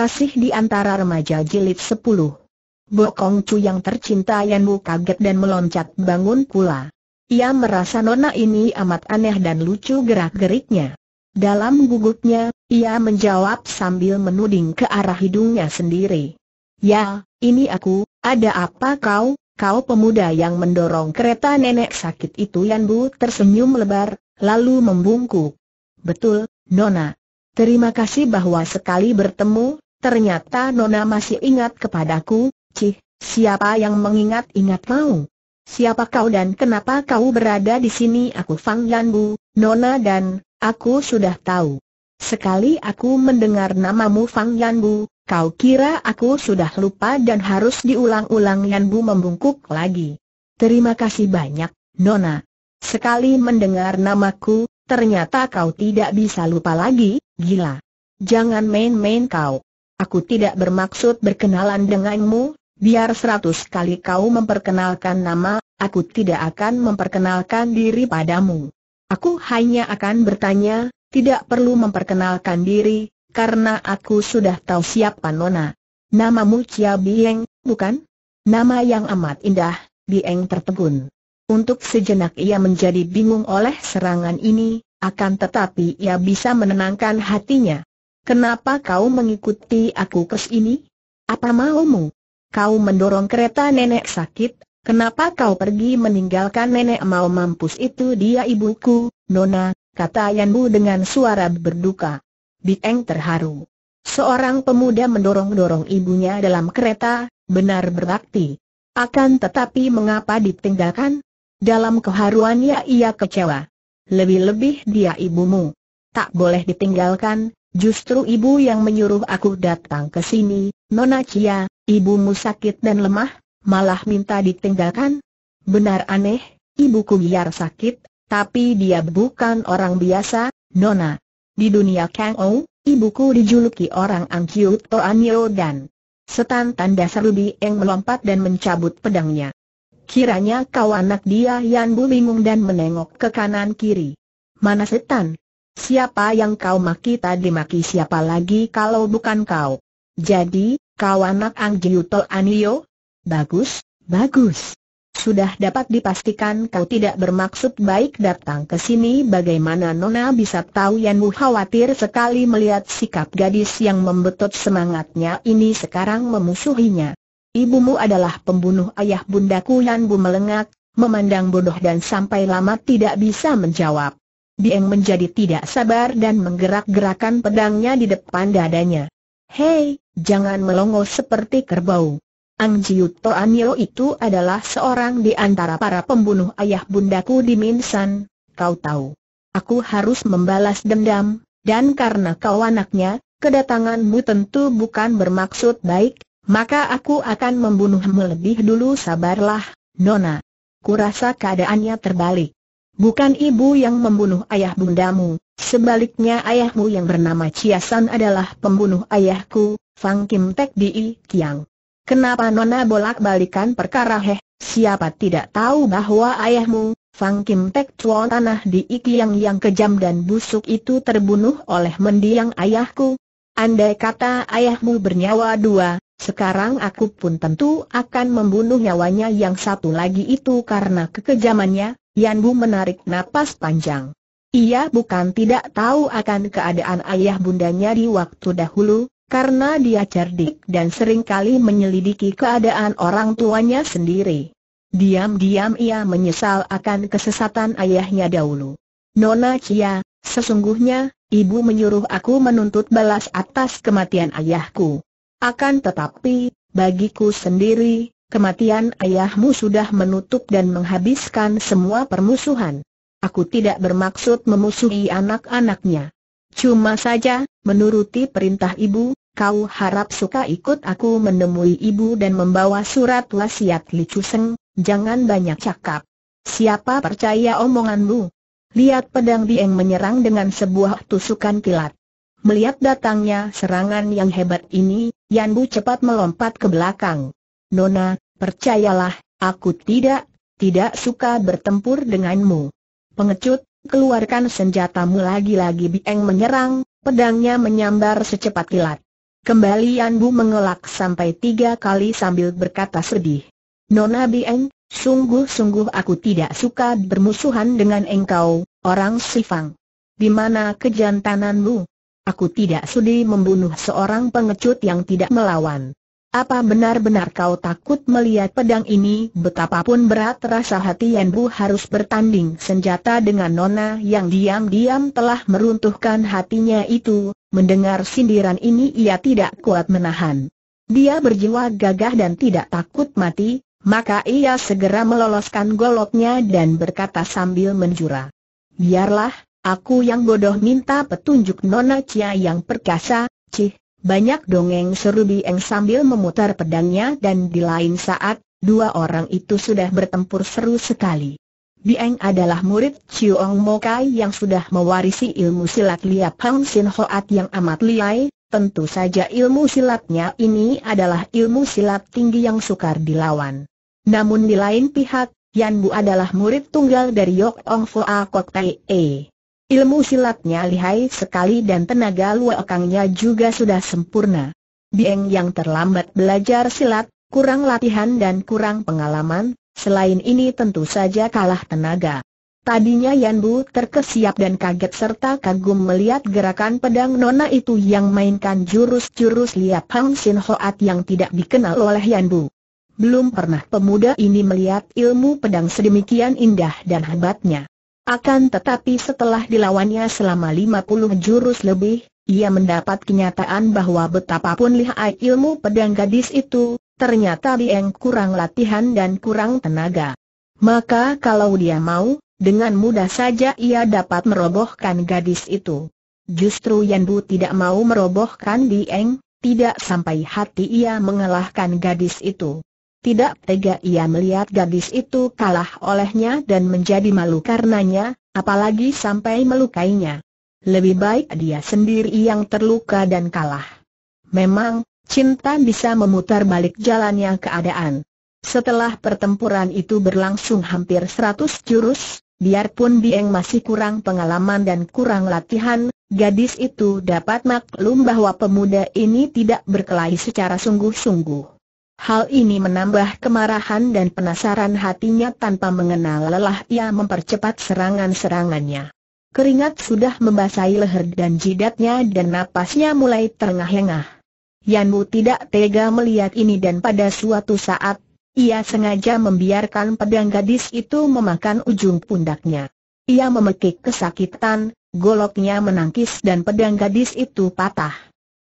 Kasih di antara remaja jilid 10. Bokong Chu yang tercinta Yan kaget dan meloncat bangun pula. Ia merasa nona ini amat aneh dan lucu gerak-geriknya. Dalam gugupnya, ia menjawab sambil menuding ke arah hidungnya sendiri. Ya, ini aku, ada apa kau, kau pemuda yang mendorong kereta nenek sakit itu Yan tersenyum lebar, lalu membungkuk. Betul, Nona. Terima kasih bahwa sekali bertemu, Ternyata Nona masih ingat kepadaku, Cih, siapa yang mengingat-ingat kau? Siapa kau dan kenapa kau berada di sini? Aku Fang Yanbu, Nona dan aku sudah tahu. Sekali aku mendengar namamu Fang Yanbu, kau kira aku sudah lupa dan harus diulang-ulang Yanbu membungkuk lagi. Terima kasih banyak, Nona. Sekali mendengar namaku, ternyata kau tidak bisa lupa lagi, gila. Jangan main-main kau. Aku tidak bermaksud berkenalan denganmu, biar seratus kali kau memperkenalkan nama, aku tidak akan memperkenalkan diri padamu. Aku hanya akan bertanya, tidak perlu memperkenalkan diri, karena aku sudah tahu siapa Nona. Namamu Chia Bieng, bukan? Nama yang amat indah, Bieng tertegun. Untuk sejenak ia menjadi bingung oleh serangan ini, akan tetapi ia bisa menenangkan hatinya. Kenapa kau mengikuti aku ke sini? Apa maumu? Kau mendorong kereta nenek sakit, kenapa kau pergi meninggalkan nenek mau mampus itu dia ibuku, Nona, kata Yanbu dengan suara berduka. Bieng terharu. Seorang pemuda mendorong-dorong ibunya dalam kereta, benar berbakti. Akan tetapi mengapa ditinggalkan? Dalam keharuannya ia kecewa. Lebih-lebih dia ibumu. Tak boleh ditinggalkan, Justru ibu yang menyuruh aku datang ke sini, Nona Cia, ibumu sakit dan lemah, malah minta ditinggalkan? Benar aneh, ibuku biar sakit, tapi dia bukan orang biasa, Nona. Di dunia Kang Ou, ibuku dijuluki orang Angkiu Toanyo dan setan tanda serubi yang melompat dan mencabut pedangnya. Kiranya kau anak dia yang Bu bingung dan menengok ke kanan kiri. Mana setan? Siapa yang kau maki tadi maki siapa lagi kalau bukan kau? Jadi, kau anak Ang Jiuto Anio? Bagus, bagus. Sudah dapat dipastikan kau tidak bermaksud baik datang ke sini bagaimana Nona bisa tahu yang mu khawatir sekali melihat sikap gadis yang membetot semangatnya ini sekarang memusuhinya. Ibumu adalah pembunuh ayah bundaku Yan Bu melengak, memandang bodoh dan sampai lama tidak bisa menjawab. Dieng menjadi tidak sabar dan menggerak-gerakan pedangnya di depan dadanya. Hei, jangan melongo seperti kerbau. Ang Jiu Toanio itu adalah seorang di antara para pembunuh ayah bundaku di Minsan, kau tahu. Aku harus membalas dendam, dan karena kau anaknya, kedatanganmu tentu bukan bermaksud baik, maka aku akan membunuhmu lebih dulu sabarlah, Nona. Kurasa keadaannya terbalik. Bukan ibu yang membunuh ayah bundamu, sebaliknya ayahmu yang bernama Chiasan adalah pembunuh ayahku, Fang Kim Tek Di Kiang. Kenapa Nona bolak-balikan perkara heh, siapa tidak tahu bahwa ayahmu, Fang Kim Tek Chuan Tanah Di Kiang yang kejam dan busuk itu terbunuh oleh mendiang ayahku? Andai kata ayahmu bernyawa dua, sekarang aku pun tentu akan membunuh nyawanya yang satu lagi itu karena kekejamannya, Yan Bu menarik napas panjang. Ia bukan tidak tahu akan keadaan ayah bundanya di waktu dahulu, karena dia cerdik dan sering kali menyelidiki keadaan orang tuanya sendiri. Diam-diam ia menyesal akan kesesatan ayahnya dahulu. Nona Cia, sesungguhnya, ibu menyuruh aku menuntut balas atas kematian ayahku. Akan tetapi, bagiku sendiri, Kematian ayahmu sudah menutup dan menghabiskan semua permusuhan. Aku tidak bermaksud memusuhi anak-anaknya. Cuma saja, menuruti perintah ibu, kau harap suka ikut aku menemui ibu dan membawa surat wasiat Li Chuseng, jangan banyak cakap. Siapa percaya omonganmu? Lihat pedang Dieng menyerang dengan sebuah tusukan kilat. Melihat datangnya serangan yang hebat ini, Yan Bu cepat melompat ke belakang. Nona, percayalah, aku tidak, tidak suka bertempur denganmu. Pengecut, keluarkan senjatamu lagi-lagi Bieng menyerang, pedangnya menyambar secepat kilat. Kembali Yan mengelak sampai tiga kali sambil berkata sedih. Nona Bieng, sungguh-sungguh aku tidak suka bermusuhan dengan engkau, orang Sifang. Di mana kejantananmu? Aku tidak sudi membunuh seorang pengecut yang tidak melawan. Apa benar-benar kau takut melihat pedang ini? Betapapun berat rasa hati Bu harus bertanding senjata dengan Nona yang diam-diam telah meruntuhkan hatinya itu. Mendengar sindiran ini ia tidak kuat menahan. Dia berjiwa gagah dan tidak takut mati, maka ia segera meloloskan goloknya dan berkata sambil menjura. Biarlah, aku yang bodoh minta petunjuk Nona Cia yang perkasa, Cih, banyak dongeng seru Bieng sambil memutar pedangnya dan di lain saat, dua orang itu sudah bertempur seru sekali. Bieng adalah murid Chiong Mokai yang sudah mewarisi ilmu silat Liap Hang Sin Hoat yang amat liai, tentu saja ilmu silatnya ini adalah ilmu silat tinggi yang sukar dilawan. Namun di lain pihak, Yan Bu adalah murid tunggal dari Yok Ong Foa Kok Tai E. Ilmu silatnya lihai sekali dan tenaga luakangnya juga sudah sempurna. Bieng yang terlambat belajar silat, kurang latihan dan kurang pengalaman, selain ini tentu saja kalah tenaga. Tadinya Yan Bu terkesiap dan kaget serta kagum melihat gerakan pedang Nona itu yang mainkan jurus-jurus liap Hang Sin Hoat yang tidak dikenal oleh Yan Bu. Belum pernah pemuda ini melihat ilmu pedang sedemikian indah dan hebatnya. Akan tetapi setelah dilawannya selama 50 jurus lebih, ia mendapat kenyataan bahwa betapapun lihai ilmu pedang gadis itu, ternyata Bieng kurang latihan dan kurang tenaga. Maka kalau dia mau, dengan mudah saja ia dapat merobohkan gadis itu. Justru Yanbu tidak mau merobohkan Bieng, tidak sampai hati ia mengalahkan gadis itu. Tidak tega ia melihat gadis itu kalah olehnya dan menjadi malu karenanya, apalagi sampai melukainya. Lebih baik dia sendiri yang terluka dan kalah. Memang, cinta bisa memutar balik jalannya keadaan. Setelah pertempuran itu berlangsung hampir seratus jurus, biarpun Dieng masih kurang pengalaman dan kurang latihan, gadis itu dapat maklum bahwa pemuda ini tidak berkelahi secara sungguh-sungguh. Hal ini menambah kemarahan dan penasaran hatinya tanpa mengenal lelah ia mempercepat serangan-serangannya. Keringat sudah membasahi leher dan jidatnya dan napasnya mulai terengah-engah. Yanbu tidak tega melihat ini dan pada suatu saat, ia sengaja membiarkan pedang gadis itu memakan ujung pundaknya. Ia memekik kesakitan, goloknya menangkis dan pedang gadis itu patah.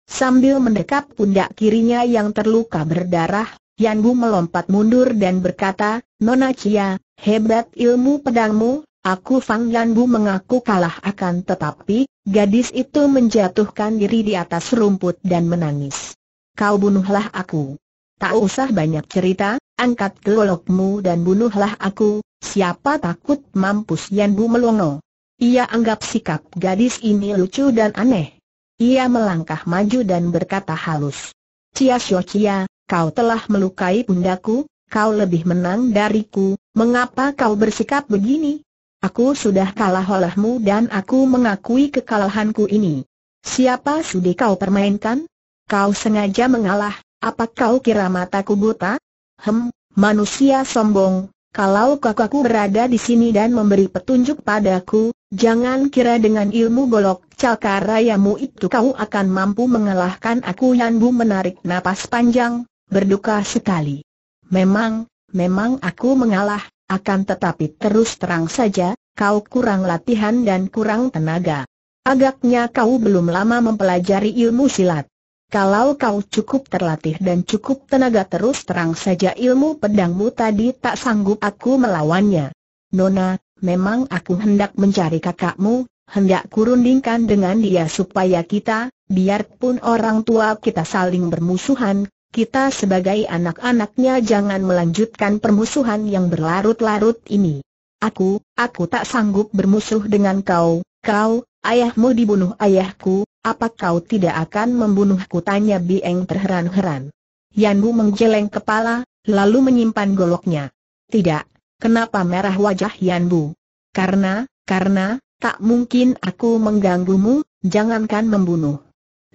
Sambil mendekap pundak kirinya yang terluka berdarah, Yan Bu melompat mundur dan berkata, Nona Chia, hebat ilmu pedangmu, aku Fang Yan Bu mengaku kalah akan tetapi, gadis itu menjatuhkan diri di atas rumput dan menangis. Kau bunuhlah aku. Tak usah banyak cerita, angkat golokmu dan bunuhlah aku, siapa takut mampus Yan Bu melongo. Ia anggap sikap gadis ini lucu dan aneh. Ia melangkah maju dan berkata halus. Cia Xiao Cia, kau telah melukai pundaku, kau lebih menang dariku, mengapa kau bersikap begini? Aku sudah kalah olehmu dan aku mengakui kekalahanku ini. Siapa sudi kau permainkan? Kau sengaja mengalah, apa kau kira mataku buta? Hem, manusia sombong, kalau kakakku berada di sini dan memberi petunjuk padaku, Jangan kira dengan ilmu golok cakarayamu itu kau akan mampu mengalahkan aku Yan menarik napas panjang, berduka sekali. Memang, memang aku mengalah, akan tetapi terus terang saja, kau kurang latihan dan kurang tenaga. Agaknya kau belum lama mempelajari ilmu silat. Kalau kau cukup terlatih dan cukup tenaga terus terang saja ilmu pedangmu tadi tak sanggup aku melawannya. Nona, memang aku hendak mencari kakakmu, hendak kurundingkan dengan dia supaya kita, biarpun orang tua kita saling bermusuhan, kita sebagai anak-anaknya jangan melanjutkan permusuhan yang berlarut-larut ini. Aku, aku tak sanggup bermusuh dengan kau, kau, ayahmu dibunuh ayahku, apa kau tidak akan membunuhku tanya Bieng terheran-heran. Yanbu menggeleng kepala, lalu menyimpan goloknya. Tidak, Kenapa merah wajah Yan Bu? Karena, karena, tak mungkin aku mengganggumu, jangankan membunuh.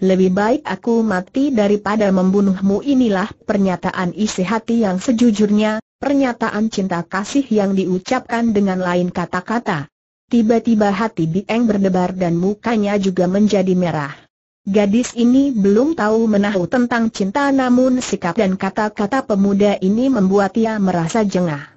Lebih baik aku mati daripada membunuhmu inilah pernyataan isi hati yang sejujurnya, pernyataan cinta kasih yang diucapkan dengan lain kata-kata. Tiba-tiba hati Bieng berdebar dan mukanya juga menjadi merah. Gadis ini belum tahu menahu tentang cinta namun sikap dan kata-kata pemuda ini membuat ia merasa jengah.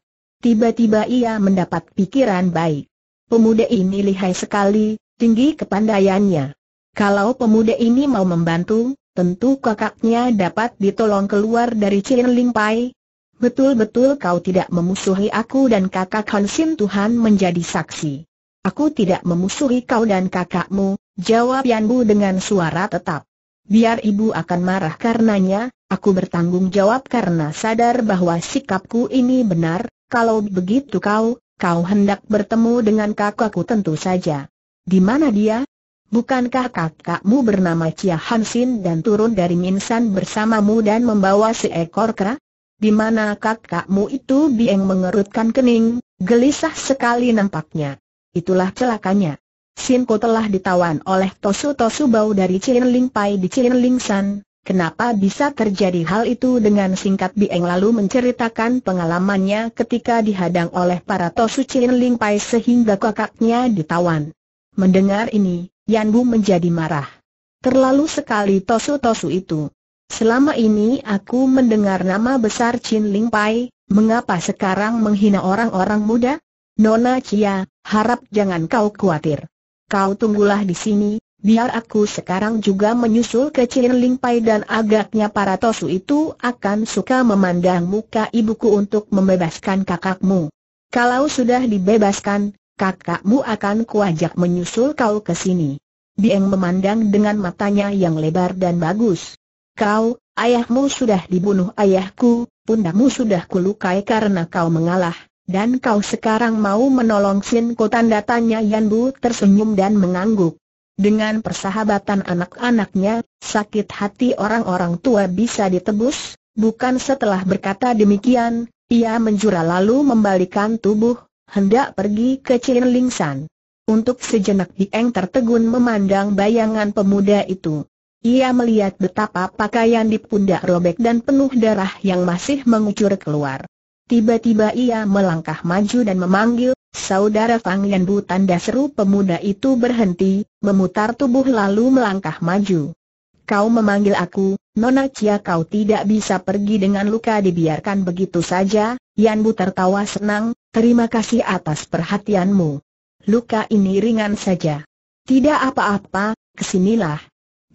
Tiba-tiba ia mendapat pikiran baik. Pemuda ini lihai sekali, tinggi kepandaiannya. Kalau pemuda ini mau membantu, tentu kakaknya dapat ditolong keluar dari Cien Ling Pai. Betul-betul kau tidak memusuhi aku dan kakak Hansin Tuhan menjadi saksi. Aku tidak memusuhi kau dan kakakmu, jawab Yanbu dengan suara tetap. Biar ibu akan marah karenanya, aku bertanggung jawab karena sadar bahwa sikapku ini benar, kalau begitu kau, kau hendak bertemu dengan kakakku tentu saja. Di mana dia? Bukankah kakakmu bernama Chia Hansin dan turun dari Minsan bersamamu dan membawa seekor kera? Di mana kakakmu itu Bieng mengerutkan kening, gelisah sekali nampaknya. Itulah celakanya. Sinko telah ditawan oleh Tosu Tosu Bau dari Chin Ling Pai di Chin Ling San, Kenapa bisa terjadi hal itu dengan singkat Bieng lalu menceritakan pengalamannya ketika dihadang oleh para Tosu Chin Ling Pai sehingga kakaknya ditawan. Mendengar ini, Yan Bu menjadi marah. Terlalu sekali Tosu-Tosu itu. Selama ini aku mendengar nama besar Chin Ling Pai, mengapa sekarang menghina orang-orang muda? Nona Chia, harap jangan kau khawatir. Kau tunggulah di sini, Biar aku sekarang juga menyusul ke Cililing Pai dan agaknya para tosu itu akan suka memandang muka ibuku untuk membebaskan kakakmu. Kalau sudah dibebaskan, kakakmu akan kuajak menyusul kau ke sini. Bieng memandang dengan matanya yang lebar dan bagus. Kau, ayahmu sudah dibunuh ayahku, pundakmu sudah kulukai karena kau mengalah. Dan kau sekarang mau menolong Sin Ko datanya tanya Yan Bu tersenyum dan mengangguk. Dengan persahabatan anak-anaknya, sakit hati orang-orang tua bisa ditebus, bukan setelah berkata demikian, ia menjura lalu membalikan tubuh, hendak pergi ke Cien Ling Untuk sejenak Dieng tertegun memandang bayangan pemuda itu. Ia melihat betapa pakaian di pundak robek dan penuh darah yang masih mengucur keluar. Tiba-tiba ia melangkah maju dan memanggil Saudara Fang Yanbu tanda seru pemuda itu berhenti, memutar tubuh lalu melangkah maju. Kau memanggil aku, Nona Cia kau tidak bisa pergi dengan luka dibiarkan begitu saja, Yanbu tertawa senang, terima kasih atas perhatianmu. Luka ini ringan saja. Tidak apa-apa, kesinilah.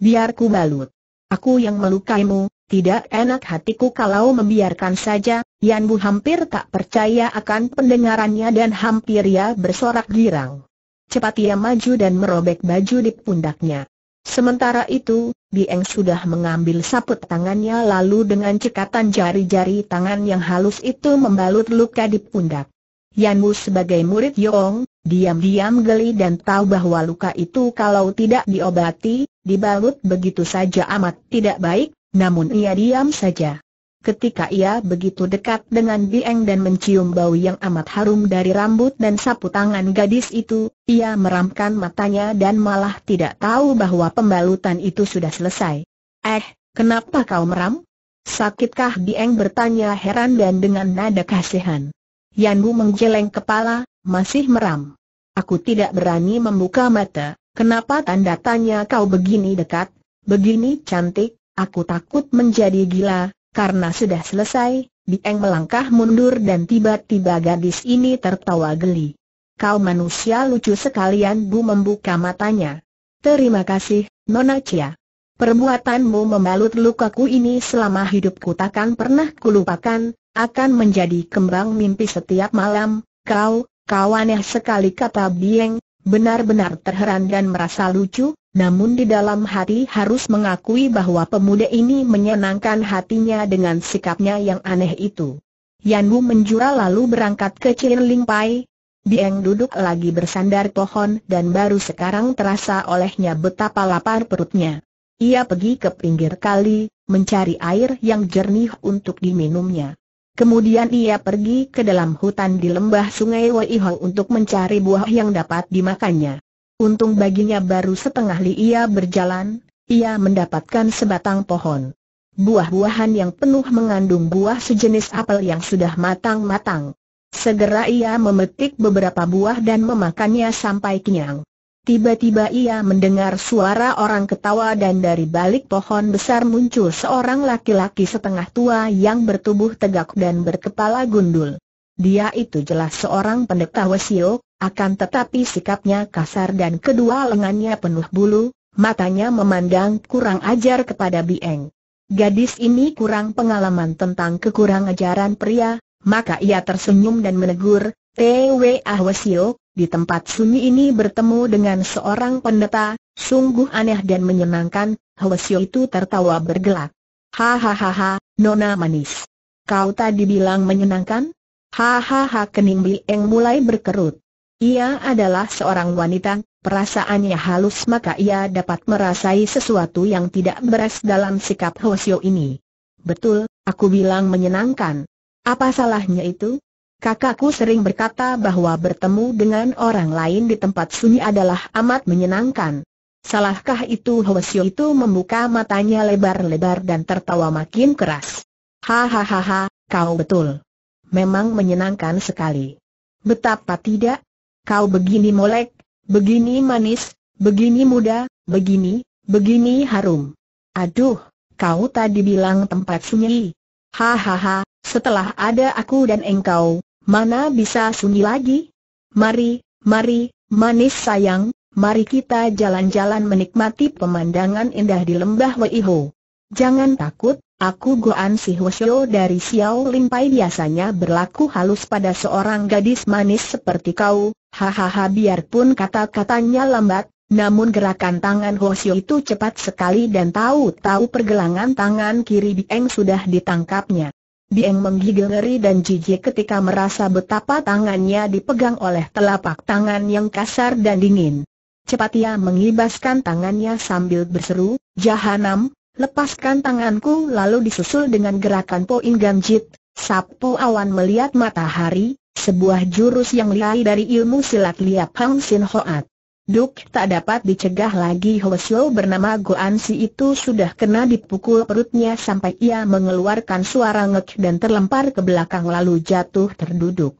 Biar ku balut. Aku yang melukaimu, tidak enak hatiku kalau membiarkan saja, Yan Bu hampir tak percaya akan pendengarannya dan hampir ia bersorak girang. Cepat ia maju dan merobek baju di pundaknya. Sementara itu, Bieng sudah mengambil saput tangannya lalu dengan cekatan jari-jari tangan yang halus itu membalut luka di pundak. Yan Bu sebagai murid Yong, diam-diam geli dan tahu bahwa luka itu kalau tidak diobati, dibalut begitu saja amat tidak baik, namun ia diam saja. Ketika ia begitu dekat dengan Bieng dan mencium bau yang amat harum dari rambut dan sapu tangan gadis itu, ia meramkan matanya dan malah tidak tahu bahwa pembalutan itu sudah selesai. Eh, kenapa kau meram? Sakitkah Bieng bertanya heran dan dengan nada kasihan. Yanbu menggeleng kepala, masih meram. Aku tidak berani membuka mata, kenapa tanda tanya kau begini dekat, begini cantik, Aku takut menjadi gila, karena sudah selesai, Bieng melangkah mundur dan tiba-tiba gadis ini tertawa geli. Kau manusia lucu sekalian Bu membuka matanya. Terima kasih, Nona Cia. Perbuatanmu membalut lukaku ini selama hidupku takkan pernah kulupakan, akan menjadi kembang mimpi setiap malam. Kau, kau aneh sekali kata Bieng, benar-benar terheran dan merasa lucu, namun di dalam hati harus mengakui bahwa pemuda ini menyenangkan hatinya dengan sikapnya yang aneh itu. Yan Wu menjura lalu berangkat ke Ling Pai. Dieng duduk lagi bersandar pohon dan baru sekarang terasa olehnya betapa lapar perutnya. Ia pergi ke pinggir kali, mencari air yang jernih untuk diminumnya. Kemudian ia pergi ke dalam hutan di lembah sungai Weiho untuk mencari buah yang dapat dimakannya. Untung baginya baru setengah li ia berjalan, ia mendapatkan sebatang pohon. Buah-buahan yang penuh mengandung buah sejenis apel yang sudah matang-matang. Segera ia memetik beberapa buah dan memakannya sampai kenyang. Tiba-tiba ia mendengar suara orang ketawa dan dari balik pohon besar muncul seorang laki-laki setengah tua yang bertubuh tegak dan berkepala gundul. Dia itu jelas seorang pendeta Wesio, akan tetapi sikapnya kasar dan kedua lengannya penuh bulu, matanya memandang kurang ajar kepada Bieng. Gadis ini kurang pengalaman tentang kekurang ajaran pria, maka ia tersenyum dan menegur, Tewa Wesio, di tempat sunyi ini bertemu dengan seorang pendeta, sungguh aneh dan menyenangkan, Hwasio itu tertawa bergelak. Hahaha, nona manis. Kau tadi bilang menyenangkan? Hahaha kening Bieng mulai berkerut. Ia adalah seorang wanita, perasaannya halus maka ia dapat merasai sesuatu yang tidak beres dalam sikap Hwasio ini. Betul, aku bilang menyenangkan. Apa salahnya itu? Kakakku sering berkata bahwa bertemu dengan orang lain di tempat sunyi adalah amat menyenangkan. Salahkah itu Hwasyo itu membuka matanya lebar-lebar dan tertawa makin keras. Hahaha, kau betul. Memang menyenangkan sekali. Betapa tidak? Kau begini molek, begini manis, begini muda, begini, begini harum. Aduh, kau tadi bilang tempat sunyi. Hahaha, setelah ada aku dan engkau, Mana bisa sunyi lagi? Mari, mari, manis sayang, mari kita jalan-jalan menikmati pemandangan indah di lembah Weiho. Jangan takut, aku Goan Si Hwasyo dari Xiao Limpai biasanya berlaku halus pada seorang gadis manis seperti kau, hahaha biarpun kata-katanya lambat, namun gerakan tangan Hoshio itu cepat sekali dan tahu-tahu pergelangan tangan kiri Bieng sudah ditangkapnya. Dieng menggigil ngeri dan jijik ketika merasa betapa tangannya dipegang oleh telapak tangan yang kasar dan dingin. Cepat ia mengibaskan tangannya sambil berseru, Jahanam, lepaskan tanganku lalu disusul dengan gerakan Poin ganjit. Sapu Awan melihat matahari, sebuah jurus yang lihai dari ilmu silat Liap Hang Sin Hoat. Duk tak dapat dicegah lagi Hoesio bernama Goan Si itu sudah kena dipukul perutnya sampai ia mengeluarkan suara ngek dan terlempar ke belakang lalu jatuh terduduk.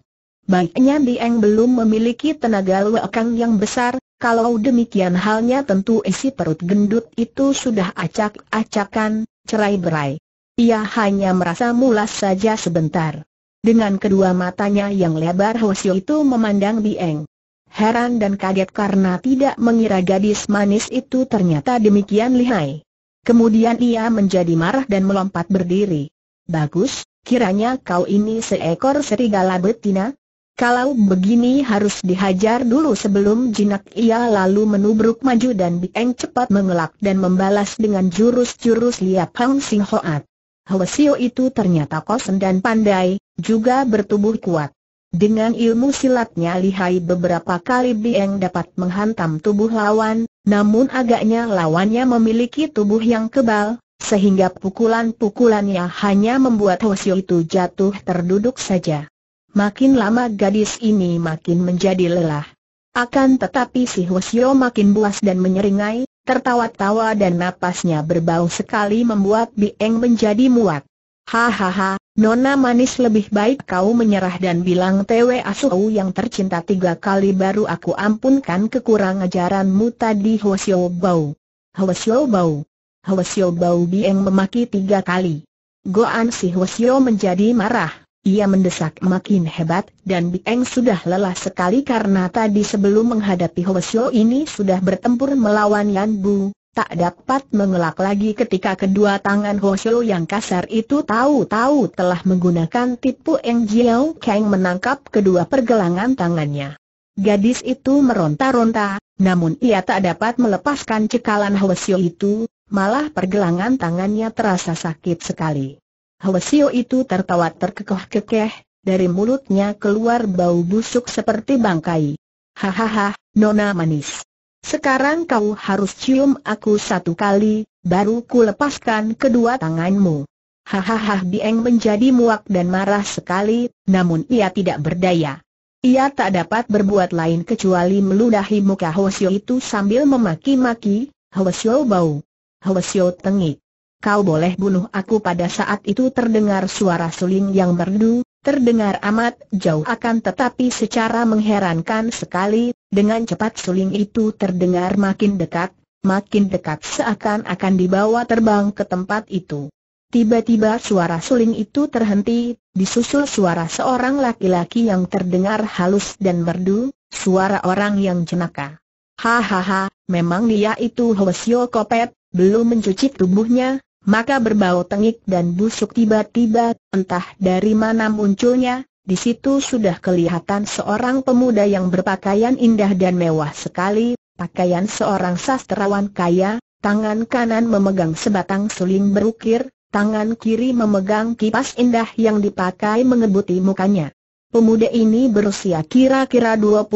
Baiknya Dieng belum memiliki tenaga luakang yang besar, kalau demikian halnya tentu isi perut gendut itu sudah acak-acakan, cerai-berai. Ia hanya merasa mulas saja sebentar. Dengan kedua matanya yang lebar Hoesio itu memandang Dieng heran dan kaget karena tidak mengira gadis manis itu ternyata demikian lihai. Kemudian ia menjadi marah dan melompat berdiri. Bagus, kiranya kau ini seekor serigala betina? Kalau begini harus dihajar dulu sebelum jinak ia lalu menubruk maju dan Bieng cepat mengelak dan membalas dengan jurus-jurus liap Hang Sing Hoat. Hwasio itu ternyata kosong dan pandai, juga bertubuh kuat. Dengan ilmu silatnya lihai beberapa kali Bieng dapat menghantam tubuh lawan, namun agaknya lawannya memiliki tubuh yang kebal, sehingga pukulan-pukulannya hanya membuat Hoshio itu jatuh terduduk saja. Makin lama gadis ini makin menjadi lelah. Akan tetapi si Hoshio makin buas dan menyeringai, tertawa-tawa dan napasnya berbau sekali membuat Bieng menjadi muak. Hahaha, Nona Manis lebih baik kau menyerah dan bilang Tewe Asuhu yang tercinta tiga kali baru aku ampunkan kekurang ajaranmu tadi Hwasyo Bau. Hwasyo Bau. Hwasyo Bau Bieng memaki tiga kali. Goan si Hwasyo menjadi marah. Ia mendesak makin hebat dan Bieng sudah lelah sekali karena tadi sebelum menghadapi Hwasyo ini sudah bertempur melawan Yan Bu tak dapat mengelak lagi ketika kedua tangan Hoshio yang kasar itu tahu-tahu telah menggunakan tipu Eng Jiao Kang menangkap kedua pergelangan tangannya. Gadis itu meronta-ronta, namun ia tak dapat melepaskan cekalan Hoshio itu, malah pergelangan tangannya terasa sakit sekali. Hoshio itu tertawa terkekeh-kekeh, dari mulutnya keluar bau busuk seperti bangkai. Hahaha, nona manis. Sekarang kau harus cium aku satu kali, baru ku lepaskan kedua tanganmu. Hahaha Dieng menjadi muak dan marah sekali, namun ia tidak berdaya. Ia tak dapat berbuat lain kecuali meludahi muka Hwasyo itu sambil memaki-maki, Hwasyo bau. Hwasyo tengik. Kau boleh bunuh aku pada saat itu terdengar suara suling yang merdu, terdengar amat jauh akan tetapi secara mengherankan sekali, dengan cepat suling itu terdengar makin dekat, makin dekat seakan-akan dibawa terbang ke tempat itu. Tiba-tiba suara suling itu terhenti, disusul suara seorang laki-laki yang terdengar halus dan merdu, suara orang yang jenaka. Hahaha, memang dia itu Hwasyo Kopet, belum mencuci tubuhnya, maka berbau tengik dan busuk tiba-tiba, entah dari mana munculnya, di situ sudah kelihatan seorang pemuda yang berpakaian indah dan mewah sekali, pakaian seorang sastrawan kaya, tangan kanan memegang sebatang suling berukir, tangan kiri memegang kipas indah yang dipakai mengebuti mukanya. Pemuda ini berusia kira-kira 25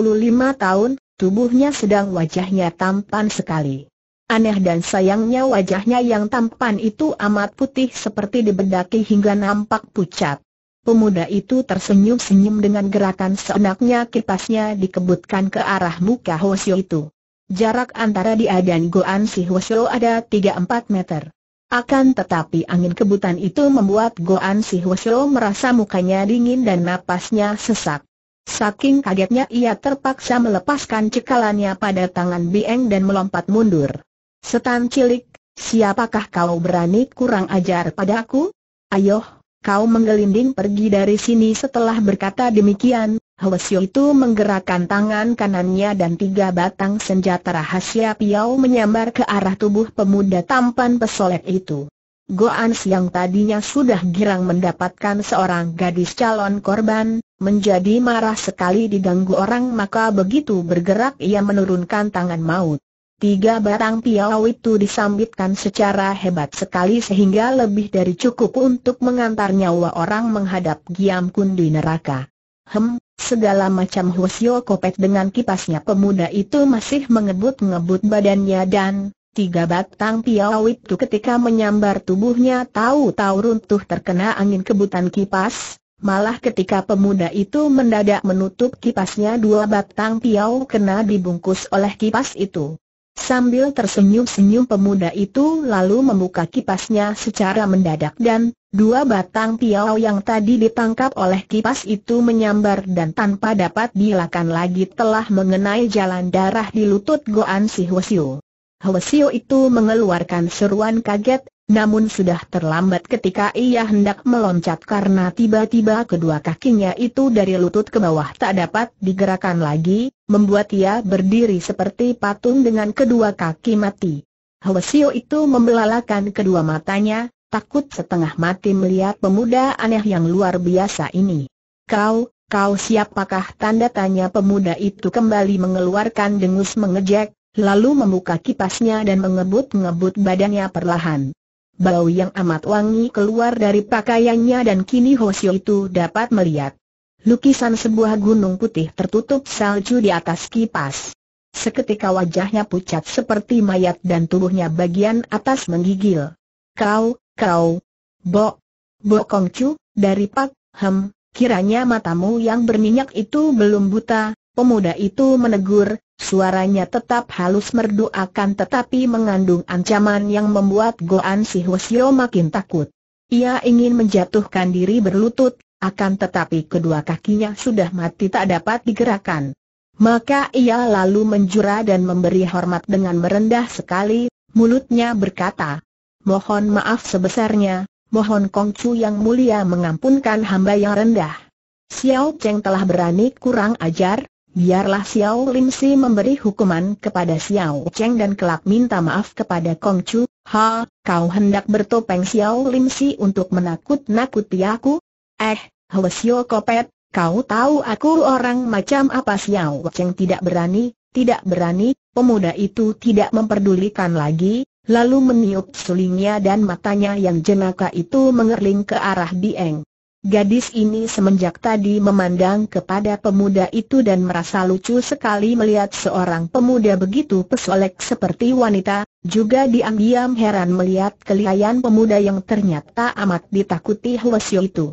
tahun, tubuhnya sedang wajahnya tampan sekali. Aneh dan sayangnya wajahnya yang tampan itu amat putih seperti dibedaki hingga nampak pucat. Pemuda itu tersenyum-senyum dengan gerakan seenaknya kipasnya dikebutkan ke arah muka Hoshio itu. Jarak antara dia dan Goan Si Hoshio ada 3-4 meter. Akan tetapi angin kebutan itu membuat Goan Si Hoshio merasa mukanya dingin dan napasnya sesak. Saking kagetnya ia terpaksa melepaskan cekalannya pada tangan Bieng dan melompat mundur. Setan cilik, siapakah kau berani kurang ajar padaku? Ayoh, kau menggelinding pergi dari sini setelah berkata demikian, Hwasyo itu menggerakkan tangan kanannya dan tiga batang senjata rahasia piau menyambar ke arah tubuh pemuda tampan pesolek itu. Goans yang tadinya sudah girang mendapatkan seorang gadis calon korban, menjadi marah sekali diganggu orang maka begitu bergerak ia menurunkan tangan maut. Tiga batang piau itu disambitkan secara hebat sekali sehingga lebih dari cukup untuk mengantar nyawa orang menghadap Giam Kun di neraka. Hem, segala macam Hosio kopet dengan kipasnya pemuda itu masih mengebut-ngebut badannya dan tiga batang piau itu ketika menyambar tubuhnya tahu-tahu runtuh terkena angin kebutan kipas. Malah ketika pemuda itu mendadak menutup kipasnya dua batang piau kena dibungkus oleh kipas itu. Sambil tersenyum-senyum pemuda itu lalu membuka kipasnya secara mendadak dan, dua batang piau yang tadi ditangkap oleh kipas itu menyambar dan tanpa dapat dilakukan lagi telah mengenai jalan darah di lutut Goan Si Hwasio. Hwasio itu mengeluarkan seruan kaget, namun sudah terlambat ketika ia hendak meloncat karena tiba-tiba kedua kakinya itu dari lutut ke bawah tak dapat digerakkan lagi, membuat ia berdiri seperti patung dengan kedua kaki mati. Hwasio itu membelalakan kedua matanya, takut setengah mati melihat pemuda aneh yang luar biasa ini. Kau, kau siapakah tanda tanya pemuda itu kembali mengeluarkan dengus mengejek, lalu membuka kipasnya dan mengebut-ngebut badannya perlahan. Bau yang amat wangi keluar dari pakaiannya dan kini Hoshio itu dapat melihat lukisan sebuah gunung putih tertutup salju di atas kipas. Seketika wajahnya pucat seperti mayat dan tubuhnya bagian atas menggigil. Kau, kau, Bo, Bo Kongcu, dari Pak, Hem, kiranya matamu yang berminyak itu belum buta, pemuda itu menegur, Suaranya tetap halus merdu akan tetapi mengandung ancaman yang membuat Goan Si Hwasyo makin takut. Ia ingin menjatuhkan diri berlutut, akan tetapi kedua kakinya sudah mati tak dapat digerakkan. Maka ia lalu menjura dan memberi hormat dengan merendah sekali, mulutnya berkata, Mohon maaf sebesarnya, mohon Kongcu yang mulia mengampunkan hamba yang rendah. Xiao Cheng telah berani kurang ajar, Biarlah Xiao Lim Si memberi hukuman kepada Xiao Cheng dan kelak minta maaf kepada Kong Chu. Ha, kau hendak bertopeng Xiao Lim Si untuk menakut-nakuti aku? Eh, Hwasyo Kopet, kau tahu aku orang macam apa Xiao Cheng tidak berani, tidak berani, pemuda itu tidak memperdulikan lagi, lalu meniup sulingnya dan matanya yang jenaka itu mengerling ke arah Dieng. Gadis ini semenjak tadi memandang kepada pemuda itu dan merasa lucu sekali melihat seorang pemuda begitu pesolek seperti wanita, juga diam-diam heran melihat kelihayan pemuda yang ternyata amat ditakuti Hwasyo itu.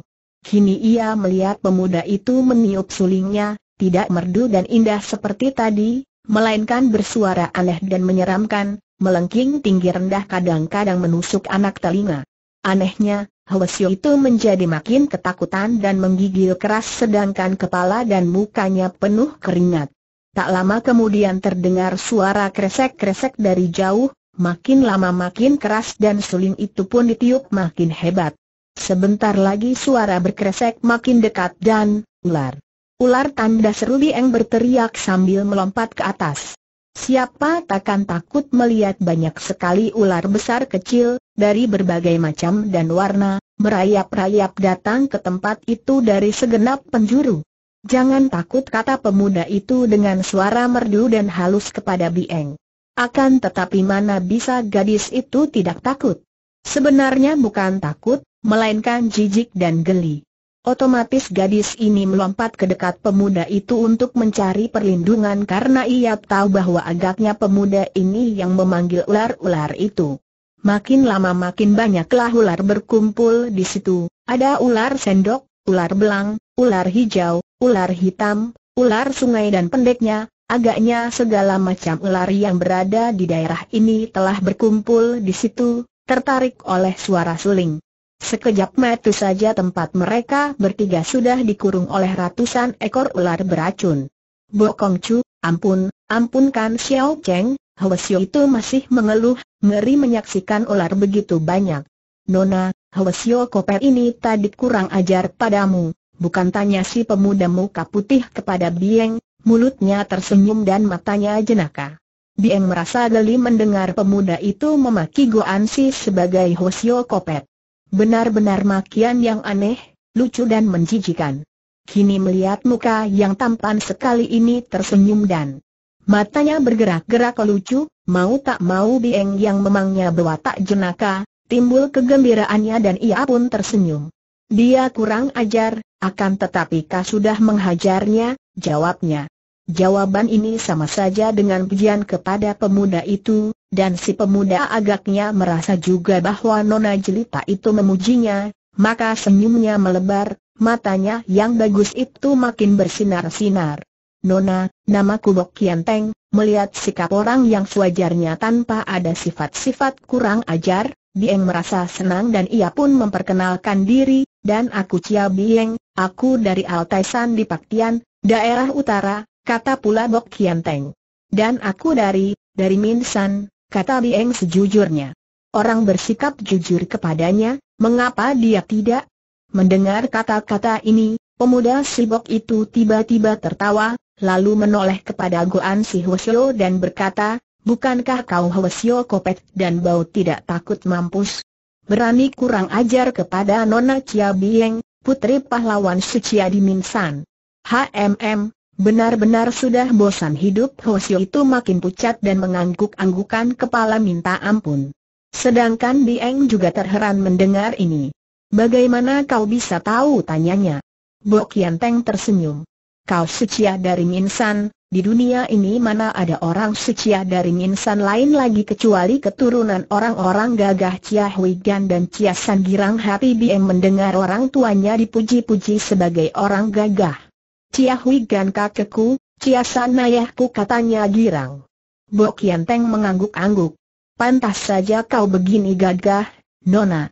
Kini ia melihat pemuda itu meniup sulingnya, tidak merdu dan indah seperti tadi, melainkan bersuara aneh dan menyeramkan, melengking tinggi rendah kadang-kadang menusuk anak telinga. Anehnya, Hwasyo itu menjadi makin ketakutan dan menggigil keras sedangkan kepala dan mukanya penuh keringat. Tak lama kemudian terdengar suara kresek-kresek dari jauh, makin lama makin keras dan suling itu pun ditiup makin hebat. Sebentar lagi suara berkresek makin dekat dan, ular. Ular tanda seru dieng berteriak sambil melompat ke atas. Siapa takkan takut melihat banyak sekali ular besar kecil, dari berbagai macam dan warna, merayap-rayap datang ke tempat itu dari segenap penjuru. Jangan takut kata pemuda itu dengan suara merdu dan halus kepada Bieng. Akan tetapi mana bisa gadis itu tidak takut. Sebenarnya bukan takut, melainkan jijik dan geli. Otomatis gadis ini melompat ke dekat pemuda itu untuk mencari perlindungan karena ia tahu bahwa agaknya pemuda ini yang memanggil ular-ular itu. Makin lama makin banyaklah ular berkumpul di situ. Ada ular sendok, ular belang, ular hijau, ular hitam, ular sungai dan pendeknya. Agaknya segala macam ular yang berada di daerah ini telah berkumpul di situ, tertarik oleh suara suling. Sekejap mata saja tempat mereka bertiga sudah dikurung oleh ratusan ekor ular beracun. Bokong Chu, ampun, ampunkan Xiao Cheng, Hwasyo itu masih mengeluh, ngeri menyaksikan ular begitu banyak. Nona, Hwasyo koper ini tadi kurang ajar padamu, bukan tanya si pemuda muka putih kepada Bieng, mulutnya tersenyum dan matanya jenaka. Bieng merasa geli mendengar pemuda itu memaki Goan Si sebagai Hwasyo koper. Benar-benar makian yang aneh, lucu dan menjijikan. Kini melihat muka yang tampan sekali ini tersenyum dan matanya bergerak-gerak lucu, mau tak mau Bieng yang memangnya berwatak jenaka, timbul kegembiraannya dan ia pun tersenyum. Dia kurang ajar, akan tetapi kah sudah menghajarnya, jawabnya. Jawaban ini sama saja dengan pujian kepada pemuda itu, dan si pemuda agaknya merasa juga bahwa Nona Jelita itu memujinya, maka senyumnya melebar, matanya yang bagus itu makin bersinar-sinar. Nona, namaku Bok Kian Teng, melihat sikap orang yang sewajarnya tanpa ada sifat-sifat kurang ajar, bieng merasa senang dan ia pun memperkenalkan diri, dan aku Cia Bieng, aku dari Altaisan di Paktian, daerah utara, kata pula Bok Kian Teng. Dan aku dari, dari Minsan, kata Bieng sejujurnya. Orang bersikap jujur kepadanya, mengapa dia tidak? Mendengar kata-kata ini, pemuda Sibok itu tiba-tiba tertawa, lalu menoleh kepada Goan Si Hwasyo dan berkata, Bukankah kau Hwasyo kopet dan bau tidak takut mampus? Berani kurang ajar kepada Nona Chia Bieng, putri pahlawan Suciadi Minsan. HMM, Benar-benar sudah bosan hidup Hoshio itu makin pucat dan mengangguk-anggukan kepala minta ampun. Sedangkan Dieng juga terheran mendengar ini. Bagaimana kau bisa tahu tanyanya? Bok Yanteng tersenyum. Kau suciah dari Minsan, di dunia ini mana ada orang suciah dari Minsan lain lagi kecuali keturunan orang-orang gagah Chia Hui dan Chia San Girang hati Dieng mendengar orang tuanya dipuji-puji sebagai orang gagah. Cia Hui Gan kakekku, Cia San ayahku katanya girang. Bo Kian Teng mengangguk-angguk. Pantas saja kau begini gagah, Nona.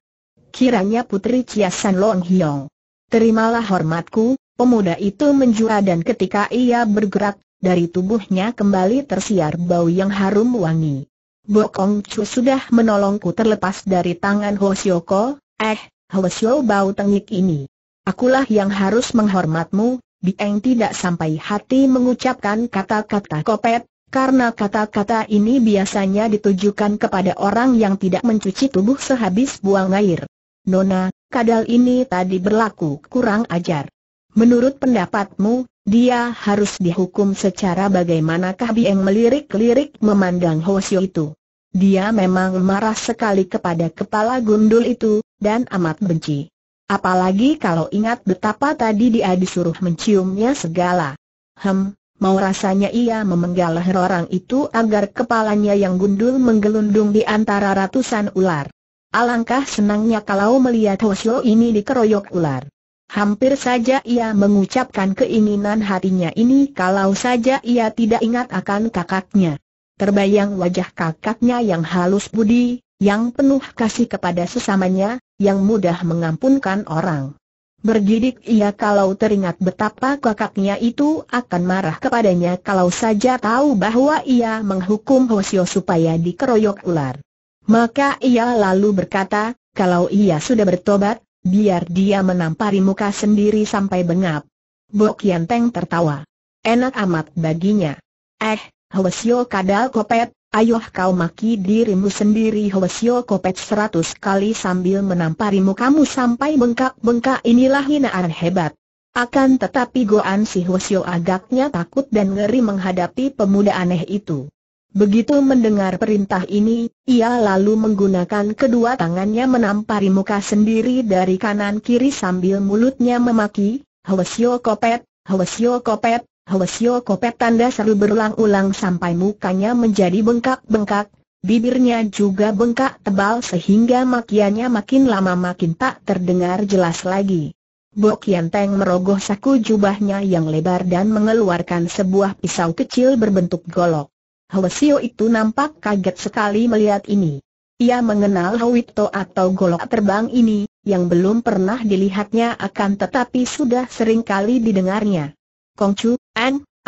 Kiranya putri Cia San Long Hiong. Terimalah hormatku, pemuda itu menjura dan ketika ia bergerak, dari tubuhnya kembali tersiar bau yang harum wangi. Bo Kong Chu sudah menolongku terlepas dari tangan Ho Sioko, eh, Ho Sio bau tengik ini. Akulah yang harus menghormatmu, Bieng tidak sampai hati mengucapkan kata-kata kopet, karena kata-kata ini biasanya ditujukan kepada orang yang tidak mencuci tubuh sehabis buang air. Nona, kadal ini tadi berlaku kurang ajar. Menurut pendapatmu, dia harus dihukum secara bagaimanakah Bieng melirik-lirik memandang Hosio itu. Dia memang marah sekali kepada kepala gundul itu, dan amat benci. Apalagi kalau ingat betapa tadi dia disuruh menciumnya segala. Hem, mau rasanya ia memenggal leher orang itu agar kepalanya yang gundul menggelundung di antara ratusan ular. Alangkah senangnya kalau melihat Hoshio ini dikeroyok ular. Hampir saja ia mengucapkan keinginan hatinya ini kalau saja ia tidak ingat akan kakaknya. Terbayang wajah kakaknya yang halus budi, yang penuh kasih kepada sesamanya, yang mudah mengampunkan orang. Bergidik ia kalau teringat betapa kakaknya itu akan marah kepadanya kalau saja tahu bahwa ia menghukum Hosio supaya dikeroyok ular. Maka ia lalu berkata, kalau ia sudah bertobat, biar dia menampari muka sendiri sampai bengap. Bok Yanteng tertawa. Enak amat baginya. Eh, Hosio kadal kopet, Ayuh kau maki dirimu sendiri Hwasyo kopet seratus kali sambil menampari mukamu sampai bengkak-bengkak inilah hinaan hebat. Akan tetapi Goan si Hwasyo agaknya takut dan ngeri menghadapi pemuda aneh itu. Begitu mendengar perintah ini, ia lalu menggunakan kedua tangannya menampari muka sendiri dari kanan kiri sambil mulutnya memaki, Hwasyo kopet, Hwasyo kopet, Hwasyo Kopet tanda seru berulang-ulang sampai mukanya menjadi bengkak-bengkak, bibirnya juga bengkak tebal sehingga makiannya makin lama makin tak terdengar jelas lagi. Bok Yanteng merogoh saku jubahnya yang lebar dan mengeluarkan sebuah pisau kecil berbentuk golok. Hwasio itu nampak kaget sekali melihat ini. Ia mengenal Hawito atau golok terbang ini, yang belum pernah dilihatnya akan tetapi sudah sering kali didengarnya. Kongcu,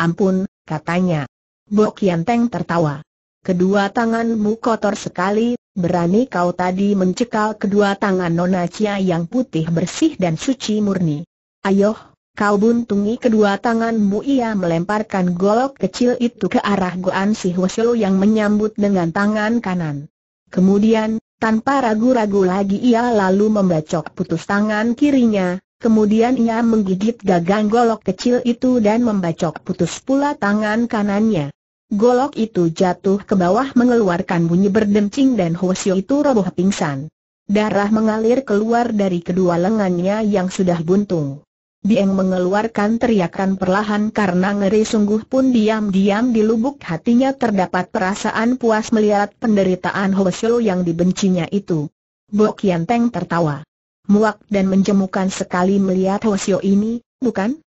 Ampun, katanya. Bok Yanteng tertawa. Kedua tanganmu kotor sekali, berani kau tadi mencekal kedua tangan Nona Cia yang putih bersih dan suci murni. Ayoh, kau buntungi kedua tanganmu ia melemparkan golok kecil itu ke arah Goan Si Hwasyo yang menyambut dengan tangan kanan. Kemudian, tanpa ragu-ragu lagi ia lalu membacok putus tangan kirinya, Kemudian ia menggigit gagang golok kecil itu dan membacok putus pula tangan kanannya. Golok itu jatuh ke bawah mengeluarkan bunyi berdencing dan Hwasyo itu roboh pingsan. Darah mengalir keluar dari kedua lengannya yang sudah buntung. Dieng mengeluarkan teriakan perlahan karena ngeri sungguh pun diam-diam di lubuk hatinya terdapat perasaan puas melihat penderitaan Hwasyo yang dibencinya itu. Bo Yanteng tertawa muak dan menjemukan sekali melihat Hosio ini, bukan?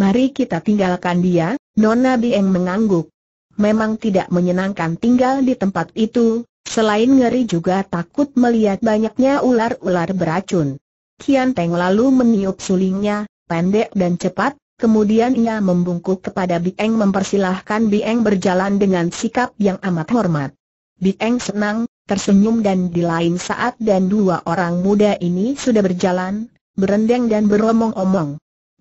Mari kita tinggalkan dia, Nona Bieng mengangguk. Memang tidak menyenangkan tinggal di tempat itu, selain ngeri juga takut melihat banyaknya ular-ular beracun. Kian Teng lalu meniup sulingnya, pendek dan cepat, kemudian ia membungkuk kepada Bieng mempersilahkan Bieng berjalan dengan sikap yang amat hormat. Bieng senang, tersenyum dan di lain saat dan dua orang muda ini sudah berjalan, berendeng dan beromong-omong.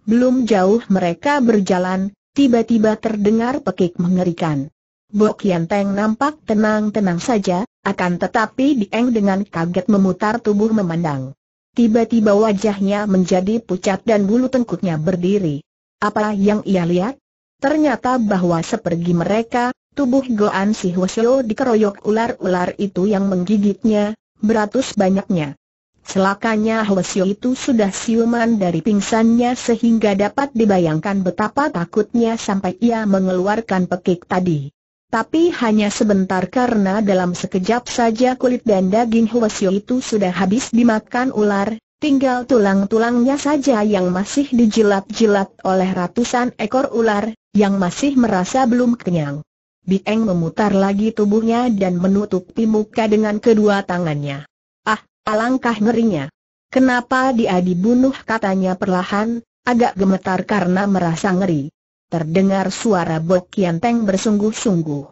Belum jauh mereka berjalan, tiba-tiba terdengar pekik mengerikan. Bok Yanteng nampak tenang-tenang saja, akan tetapi Dieng dengan kaget memutar tubuh memandang. Tiba-tiba wajahnya menjadi pucat dan bulu tengkuknya berdiri. Apa yang ia lihat? Ternyata bahwa sepergi mereka, Tubuh Goan Si Hwasyo dikeroyok ular-ular itu yang menggigitnya, beratus banyaknya. Celakanya Hwasyo itu sudah siuman dari pingsannya sehingga dapat dibayangkan betapa takutnya sampai ia mengeluarkan pekik tadi. Tapi hanya sebentar karena dalam sekejap saja kulit dan daging Hwasyo itu sudah habis dimakan ular, tinggal tulang-tulangnya saja yang masih dijilat-jilat oleh ratusan ekor ular, yang masih merasa belum kenyang. Bieng memutar lagi tubuhnya dan menutupi muka dengan kedua tangannya. Ah, alangkah ngerinya. Kenapa dia dibunuh katanya perlahan, agak gemetar karena merasa ngeri. Terdengar suara Bok Kian bersungguh-sungguh.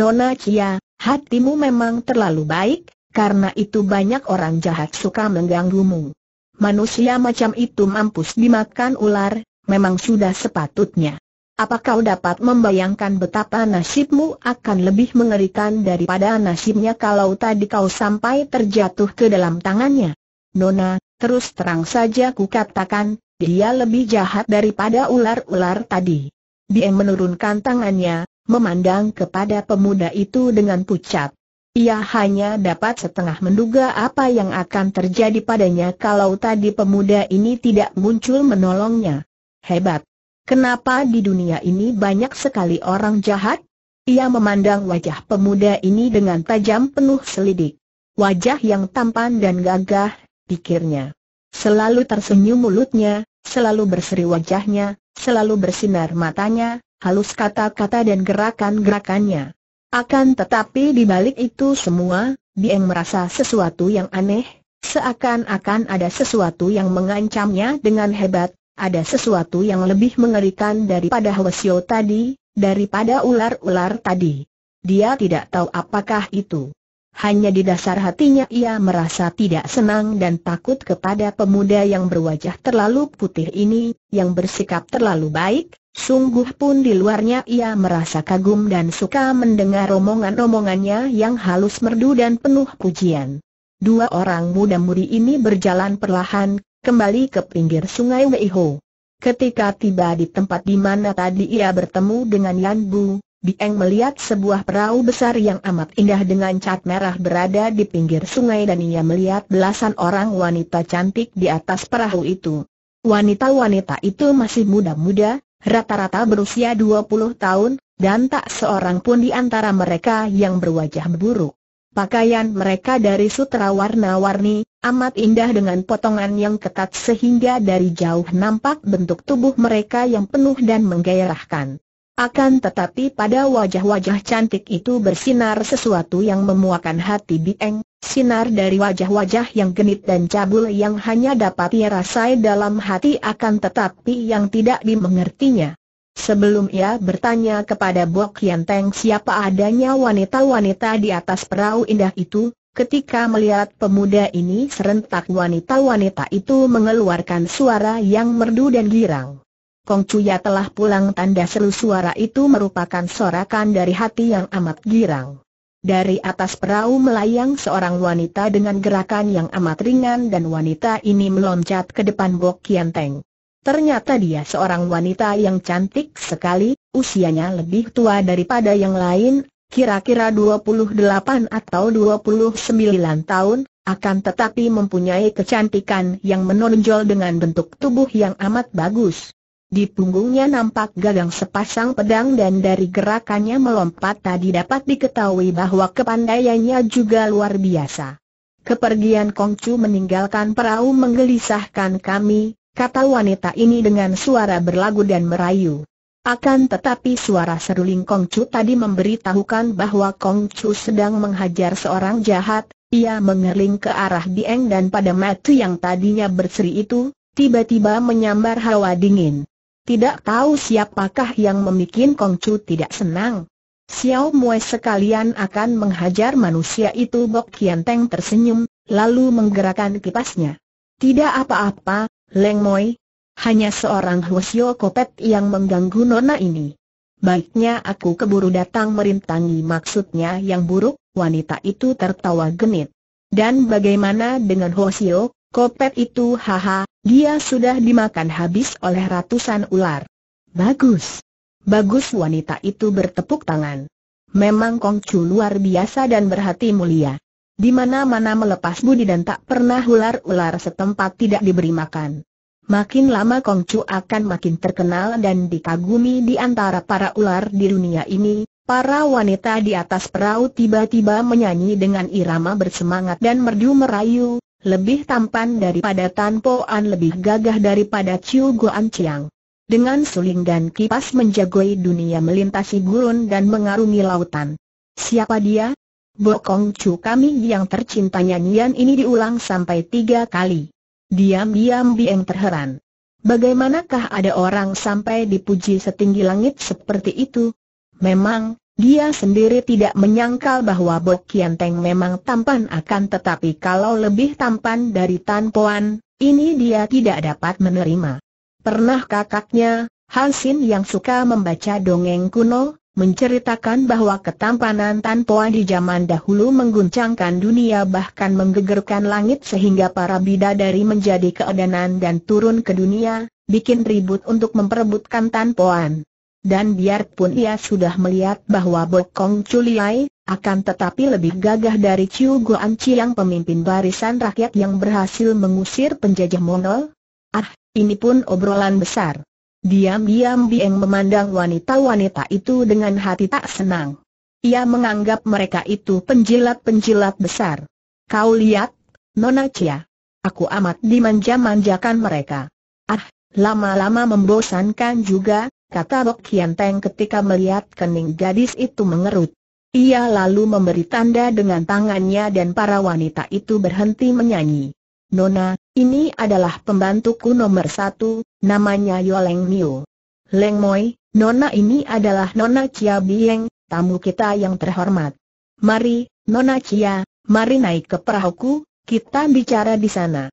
Nona Cia, hatimu memang terlalu baik, karena itu banyak orang jahat suka mengganggumu. Manusia macam itu mampus dimakan ular, memang sudah sepatutnya. Apa kau dapat membayangkan betapa nasibmu akan lebih mengerikan daripada nasibnya kalau tadi kau sampai terjatuh ke dalam tangannya? Nona, terus terang saja ku katakan, dia lebih jahat daripada ular-ular tadi. Dia menurunkan tangannya, memandang kepada pemuda itu dengan pucat. Ia hanya dapat setengah menduga apa yang akan terjadi padanya kalau tadi pemuda ini tidak muncul menolongnya. Hebat! Kenapa di dunia ini banyak sekali orang jahat? Ia memandang wajah pemuda ini dengan tajam penuh selidik. Wajah yang tampan dan gagah, pikirnya. Selalu tersenyum mulutnya, selalu berseri wajahnya, selalu bersinar matanya, halus kata-kata dan gerakan-gerakannya. Akan tetapi di balik itu semua, Dieng merasa sesuatu yang aneh, seakan-akan ada sesuatu yang mengancamnya dengan hebat, ada sesuatu yang lebih mengerikan daripada Hwasyo tadi, daripada ular-ular tadi. Dia tidak tahu apakah itu. Hanya di dasar hatinya ia merasa tidak senang dan takut kepada pemuda yang berwajah terlalu putih ini, yang bersikap terlalu baik, sungguh pun di luarnya ia merasa kagum dan suka mendengar omongan-omongannya yang halus merdu dan penuh pujian. Dua orang muda muri ini berjalan perlahan, kembali ke pinggir sungai Weiho. Ketika tiba di tempat di mana tadi ia bertemu dengan Yan Bu, Bieng melihat sebuah perahu besar yang amat indah dengan cat merah berada di pinggir sungai dan ia melihat belasan orang wanita cantik di atas perahu itu. Wanita-wanita itu masih muda-muda, rata-rata berusia 20 tahun, dan tak seorang pun di antara mereka yang berwajah buruk. Pakaian mereka dari sutra warna-warni, amat indah dengan potongan yang ketat sehingga dari jauh nampak bentuk tubuh mereka yang penuh dan menggairahkan. Akan tetapi pada wajah-wajah cantik itu bersinar sesuatu yang memuakan hati Bieng, sinar dari wajah-wajah yang genit dan cabul yang hanya dapat ia rasai dalam hati akan tetapi yang tidak dimengertinya. Sebelum ia bertanya kepada Bok Yan Teng siapa adanya wanita-wanita di atas perahu indah itu, ketika melihat pemuda ini serentak wanita-wanita itu mengeluarkan suara yang merdu dan girang. Kong Cuya telah pulang tanda seru suara itu merupakan sorakan dari hati yang amat girang. Dari atas perahu melayang seorang wanita dengan gerakan yang amat ringan dan wanita ini meloncat ke depan Bok Yan Teng. Ternyata dia seorang wanita yang cantik sekali, usianya lebih tua daripada yang lain, kira-kira 28 atau 29 tahun, akan tetapi mempunyai kecantikan yang menonjol dengan bentuk tubuh yang amat bagus. Di punggungnya nampak gagang sepasang pedang dan dari gerakannya melompat tadi dapat diketahui bahwa kepandaiannya juga luar biasa. Kepergian Kongcu meninggalkan perahu menggelisahkan kami, kata wanita ini dengan suara berlagu dan merayu. Akan tetapi suara seruling Kong Chu tadi memberitahukan bahwa Kong Chu sedang menghajar seorang jahat, ia mengerling ke arah Dieng dan pada matu yang tadinya berseri itu, tiba-tiba menyambar hawa dingin. Tidak tahu siapakah yang memikin Kong Chu tidak senang. Xiao Mue sekalian akan menghajar manusia itu Bok Kian Teng tersenyum, lalu menggerakkan kipasnya. Tidak apa-apa, Leng Moi, hanya seorang Hwasyo Kopet yang mengganggu nona ini. Baiknya aku keburu datang merintangi maksudnya yang buruk, wanita itu tertawa genit. Dan bagaimana dengan Hwasyo Kopet itu haha, dia sudah dimakan habis oleh ratusan ular. Bagus. Bagus wanita itu bertepuk tangan. Memang Kongcu luar biasa dan berhati mulia. Di mana-mana melepas budi dan tak pernah ular-ular setempat tidak diberi makan. Makin lama Kong Chu akan makin terkenal dan dikagumi di antara para ular di dunia ini. Para wanita di atas perahu tiba-tiba menyanyi dengan irama bersemangat dan merdu merayu, lebih tampan daripada Tan Po An lebih gagah daripada Chiu Goan Chiang. Dengan suling dan kipas menjagoi dunia melintasi gurun dan mengarungi lautan. Siapa dia? Bokong cu kami yang tercinta nyanyian ini diulang sampai tiga kali. Diam-diam Bieng terheran. Bagaimanakah ada orang sampai dipuji setinggi langit seperti itu? Memang, dia sendiri tidak menyangkal bahwa Bok Kian Teng memang tampan akan tetapi kalau lebih tampan dari Tan Poan, ini dia tidak dapat menerima. Pernah kakaknya, Hansin yang suka membaca dongeng kuno, menceritakan bahwa ketampanan Tan Poa di zaman dahulu mengguncangkan dunia bahkan menggegerkan langit sehingga para bidadari menjadi keadanan dan turun ke dunia, bikin ribut untuk memperebutkan Tan Poan. Dan biarpun ia sudah melihat bahwa Bokong Chuliai, akan tetapi lebih gagah dari Chiu Guan yang pemimpin barisan rakyat yang berhasil mengusir penjajah Mongol, Ah, ini pun obrolan besar. Diam-diam Bieng memandang wanita-wanita itu dengan hati tak senang. Ia menganggap mereka itu penjilat-penjilat besar. Kau lihat, Nona Cia. Aku amat dimanja-manjakan mereka. Ah, lama-lama membosankan juga, kata Bok Kian Teng ketika melihat kening gadis itu mengerut. Ia lalu memberi tanda dengan tangannya dan para wanita itu berhenti menyanyi. Nona, ini adalah pembantuku nomor satu, namanya Yoleng Miu. Leng Moi, Nona ini adalah Nona Chia Bieng, tamu kita yang terhormat. Mari, Nona Chia, mari naik ke perahuku, kita bicara di sana.